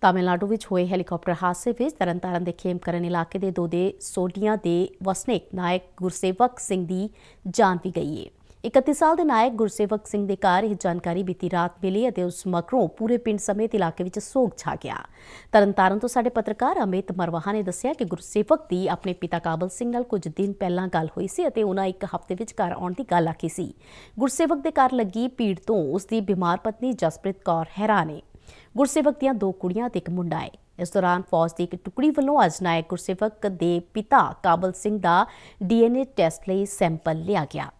ਤਾਮਿਲਨਾਡੂ ਵਿੱਚ ਹੋਏ ਹੈਲੀਕਾਪਟਰ ਹਾਦਸੇ ਵਿੱਚ ਤਰਨਤਾਰਨ ਦੇ ਖੇਮਕਰਨ ਇਲਾਕੇ ਦੇ ਦੋ ਦੇ ਸੋਡੀਆਂ ਦੇ ਵਸਨੀਕ ਨਾਇਕ ਗੁਰਸੇਵਕ ਸਿੰਘ ਦੀ ਜਾਨ ਵੀ ਗਈ ਹੈ 31 ਸਾਲ ਦੇ ਨਾਇਕ ਗੁਰਸੇਵਕ ਸਿੰਘ ਦੇ ਘਰ ਇਹ ਜਾਣਕਾਰੀ ਬੀਤੀ ਰਾਤ ਮਿਲੀ ਅਤੇ ਉਸ ਮਕਰੋਂ ਪੂਰੇ ਪਿੰਡ ਸਮੇਤ ਇਲਾਕੇ ਵਿੱਚ ਸੋਗ ਛਾ ਗਿਆ ਤਰਨਤਾਰਨ ਤੋਂ ਸਾਡੇ ਪੱਤਰਕਾਰ ਅਮਿਤ ਮਰਵਾਹਾ ਨੇ ਦੱਸਿਆ ਕਿ ਗੁਰਸੇਵਕ ਦੀ ਆਪਣੇ ਪਿਤਾ ਕਾਬਲ ਸਿੰਘ ਨਾਲ ਕੁਝ ਦਿਨ ਪਹਿਲਾਂ ਗੱਲ ਹੋਈ ਸੀ ਅਤੇ ਉਹਨਾਂ ਇੱਕ ਹਫ਼ਤੇ ਵਿੱਚ ਘਰ ਆਉਣ ਦੀ ਗੱਲ ਆਖੀ ਸੀ ਗੁਰਸੇਵਕ ਦੇ ਘਰ ਲੱਗੀ ਪੀੜ ਤੋਂ ਉਸ ਦੀ ਬਿਮਾਰ ਪਤਨੀ ਜਸਪ੍ਰੀਤ ਕੌਰ ਹੈਰਾਨ ਹੈ ਗੁਰਸੇਵਕ ਦੀਆਂ ਦੋ ਕੁੜੀਆਂ ਤੇ ਇੱਕ ਮੁੰਡਾ ਹੈ ਇਸ ਦੌਰਾਨ ਫੌਜ ਦੀ ਇੱਕ ਟੁਕੜੀ ਵੱਲੋਂ ਅੱਜ ਨਾਇਕ ਗੁਰਸੇਵਕ ਦੇ ਪਿਤਾ ਕਾਬਲ ਸਿੰਘ ਦਾ ਡੀਐਨਏ ਟੈਸਟ ਲਈ ਸੈਂਪਲ ਲਿਆ ਗਿਆ